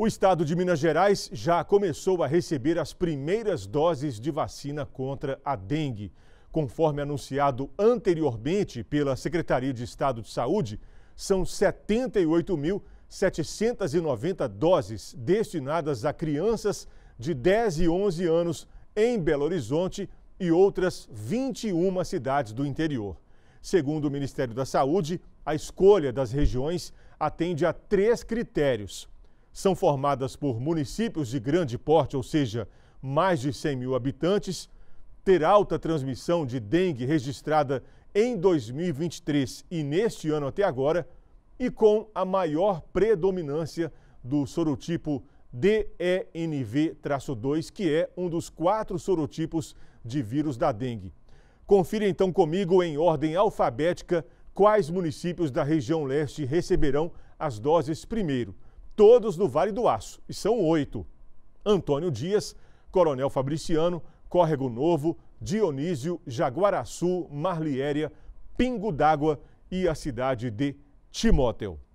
O estado de Minas Gerais já começou a receber as primeiras doses de vacina contra a dengue. Conforme anunciado anteriormente pela Secretaria de Estado de Saúde, são 78.790 doses destinadas a crianças de 10 e 11 anos em Belo Horizonte e outras 21 cidades do interior. Segundo o Ministério da Saúde, a escolha das regiões atende a três critérios são formadas por municípios de grande porte, ou seja, mais de 100 mil habitantes, ter alta transmissão de dengue registrada em 2023 e neste ano até agora, e com a maior predominância do sorotipo DENV-2, que é um dos quatro sorotipos de vírus da dengue. Confira então comigo, em ordem alfabética, quais municípios da região leste receberão as doses primeiro todos do Vale do Aço, e são oito: Antônio Dias, Coronel Fabriciano, Córrego Novo, Dionísio, Jaguaraçu, Marliéria, Pingo d'Água e a cidade de Timóteo.